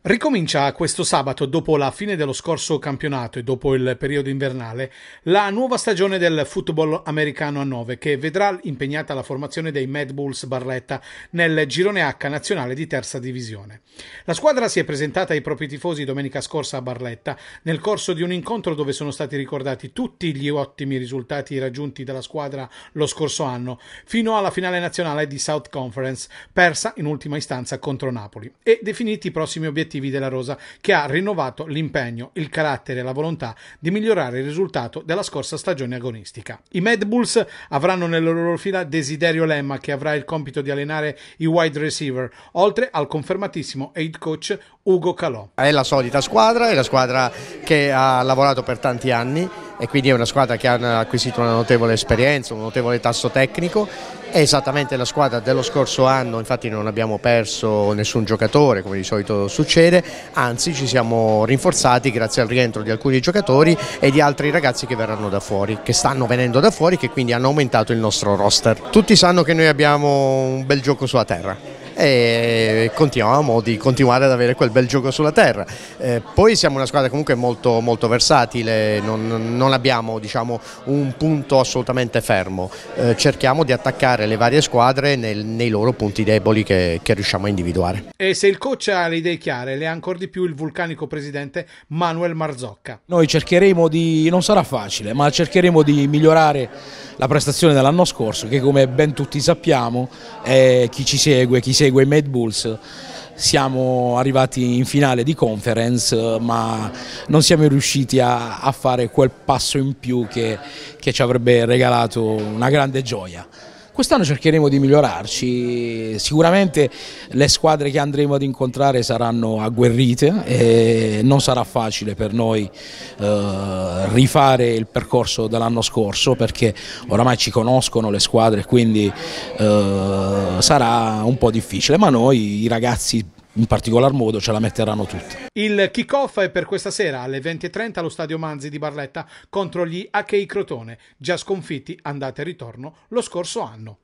Ricomincia questo sabato, dopo la fine dello scorso campionato e dopo il periodo invernale, la nuova stagione del football americano a 9 che vedrà impegnata la formazione dei Mad Bulls Barletta nel girone H nazionale di terza divisione. La squadra si è presentata ai propri tifosi domenica scorsa a Barletta nel corso di un incontro dove sono stati ricordati tutti gli ottimi risultati raggiunti dalla squadra lo scorso anno, fino alla finale nazionale di South Conference, persa in ultima istanza contro Napoli, e definiti i prossimi obiettivi obiettivi della Rosa, che ha rinnovato l'impegno, il carattere e la volontà di migliorare il risultato della scorsa stagione agonistica. I Mad Bulls avranno nella loro fila Desiderio Lemma, che avrà il compito di allenare i wide receiver, oltre al confermatissimo head coach Ugo Calò. È la solita squadra, è la squadra che ha lavorato per tanti anni e quindi è una squadra che ha acquisito una notevole esperienza, un notevole tasso tecnico, è esattamente la squadra dello scorso anno, infatti non abbiamo perso nessun giocatore come di solito succede, anzi ci siamo rinforzati grazie al rientro di alcuni giocatori e di altri ragazzi che verranno da fuori, che stanno venendo da fuori, che quindi hanno aumentato il nostro roster. Tutti sanno che noi abbiamo un bel gioco sulla terra e continuiamo di continuare ad avere quel bel gioco sulla terra. Eh, poi siamo una squadra comunque molto, molto versatile, non, non abbiamo diciamo, un punto assolutamente fermo, eh, cerchiamo di attaccare le varie squadre nel, nei loro punti deboli che, che riusciamo a individuare. E se il coach ha le idee chiare, le ha ancora di più il vulcanico presidente Manuel Marzocca. Noi cercheremo di, non sarà facile, ma cercheremo di migliorare la prestazione dell'anno scorso che come ben tutti sappiamo, eh, chi ci segue, chi segue i Mad Bulls, siamo arrivati in finale di conference ma non siamo riusciti a, a fare quel passo in più che, che ci avrebbe regalato una grande gioia. Quest'anno cercheremo di migliorarci, sicuramente le squadre che andremo ad incontrare saranno agguerrite e non sarà facile per noi eh, rifare il percorso dell'anno scorso perché oramai ci conoscono le squadre quindi eh, sarà un po' difficile, ma noi i ragazzi in particolar modo ce la metteranno tutti. Il kick-off è per questa sera alle 20.30 allo stadio Manzi di Barletta contro gli AKI Crotone, già sconfitti andate e ritorno lo scorso anno.